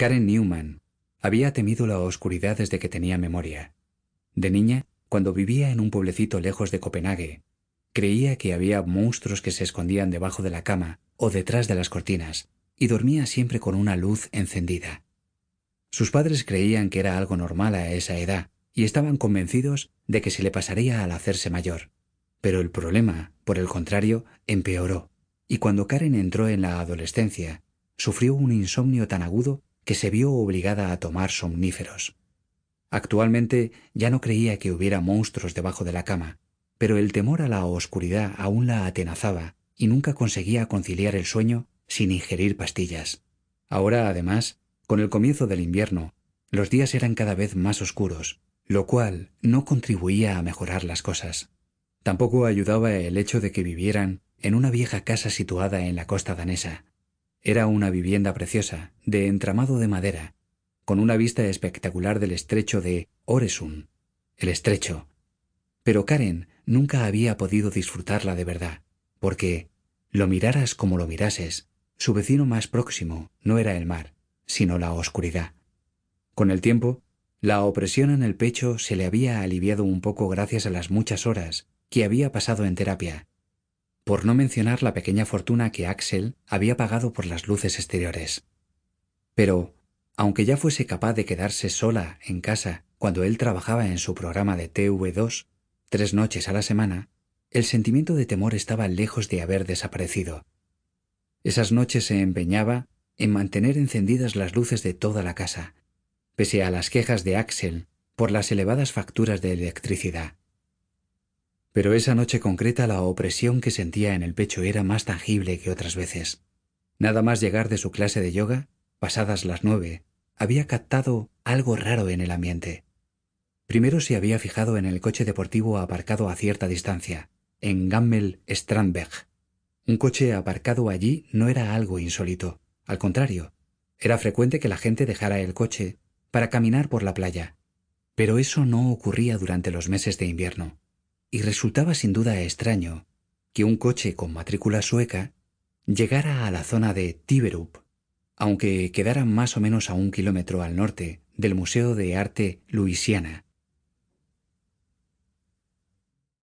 Karen Newman había temido la oscuridad desde que tenía memoria. De niña, cuando vivía en un pueblecito lejos de Copenhague, creía que había monstruos que se escondían debajo de la cama o detrás de las cortinas, y dormía siempre con una luz encendida. Sus padres creían que era algo normal a esa edad y estaban convencidos de que se le pasaría al hacerse mayor. Pero el problema, por el contrario, empeoró, y cuando Karen entró en la adolescencia, sufrió un insomnio tan agudo que se vio obligada a tomar somníferos. Actualmente ya no creía que hubiera monstruos debajo de la cama, pero el temor a la oscuridad aún la atenazaba y nunca conseguía conciliar el sueño sin ingerir pastillas. Ahora, además, con el comienzo del invierno, los días eran cada vez más oscuros, lo cual no contribuía a mejorar las cosas. Tampoco ayudaba el hecho de que vivieran en una vieja casa situada en la costa danesa, era una vivienda preciosa, de entramado de madera, con una vista espectacular del estrecho de Oresun, el estrecho. Pero Karen nunca había podido disfrutarla de verdad, porque, lo miraras como lo mirases, su vecino más próximo no era el mar, sino la oscuridad. Con el tiempo, la opresión en el pecho se le había aliviado un poco gracias a las muchas horas que había pasado en terapia por no mencionar la pequeña fortuna que Axel había pagado por las luces exteriores. Pero, aunque ya fuese capaz de quedarse sola en casa cuando él trabajaba en su programa de TV2, tres noches a la semana, el sentimiento de temor estaba lejos de haber desaparecido. Esas noches se empeñaba en mantener encendidas las luces de toda la casa, pese a las quejas de Axel por las elevadas facturas de electricidad. Pero esa noche concreta la opresión que sentía en el pecho era más tangible que otras veces. Nada más llegar de su clase de yoga, pasadas las nueve, había captado algo raro en el ambiente. Primero se había fijado en el coche deportivo aparcado a cierta distancia, en Gammel Strandberg. Un coche aparcado allí no era algo insólito, al contrario, era frecuente que la gente dejara el coche para caminar por la playa, pero eso no ocurría durante los meses de invierno y resultaba sin duda extraño que un coche con matrícula sueca llegara a la zona de Tiberup, aunque quedara más o menos a un kilómetro al norte del Museo de Arte Luisiana,